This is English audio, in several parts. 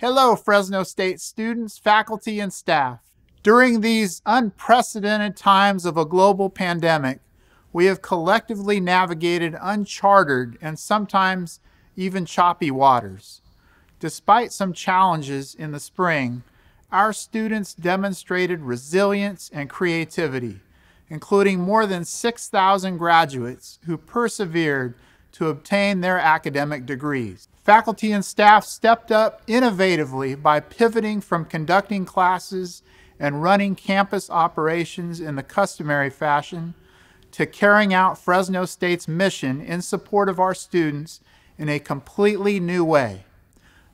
Hello, Fresno State students, faculty, and staff. During these unprecedented times of a global pandemic, we have collectively navigated uncharted and sometimes even choppy waters. Despite some challenges in the spring, our students demonstrated resilience and creativity, including more than 6,000 graduates who persevered to obtain their academic degrees. Faculty and staff stepped up innovatively by pivoting from conducting classes and running campus operations in the customary fashion to carrying out Fresno State's mission in support of our students in a completely new way.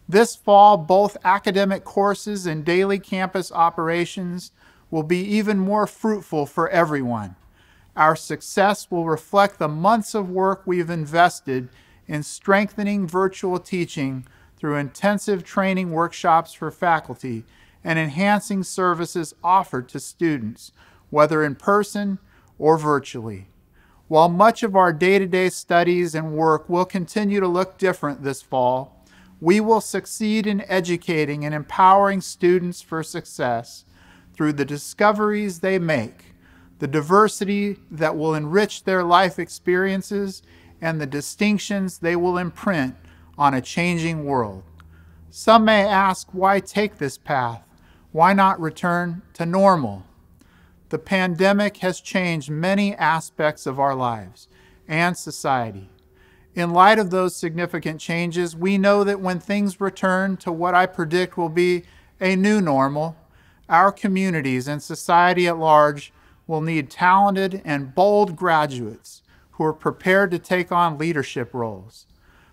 This fall, both academic courses and daily campus operations will be even more fruitful for everyone. Our success will reflect the months of work we've invested in strengthening virtual teaching through intensive training workshops for faculty and enhancing services offered to students, whether in person or virtually. While much of our day-to-day studies and work will continue to look different this fall, we will succeed in educating and empowering students for success through the discoveries they make the diversity that will enrich their life experiences, and the distinctions they will imprint on a changing world. Some may ask why take this path? Why not return to normal? The pandemic has changed many aspects of our lives and society. In light of those significant changes, we know that when things return to what I predict will be a new normal, our communities and society at large will need talented and bold graduates who are prepared to take on leadership roles.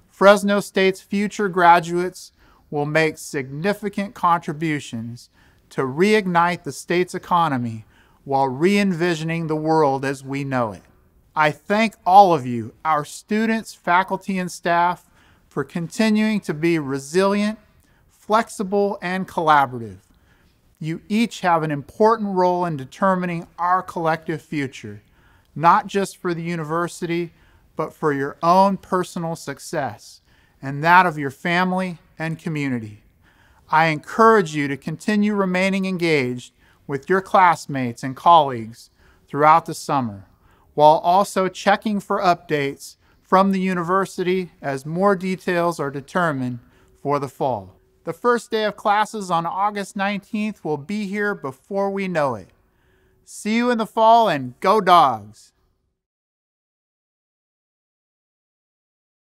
Fresno State's future graduates will make significant contributions to reignite the state's economy while re-envisioning the world as we know it. I thank all of you, our students, faculty, and staff, for continuing to be resilient, flexible, and collaborative you each have an important role in determining our collective future, not just for the university, but for your own personal success and that of your family and community. I encourage you to continue remaining engaged with your classmates and colleagues throughout the summer, while also checking for updates from the university as more details are determined for the fall. The first day of classes on August 19th will be here before we know it. See you in the fall and go dogs!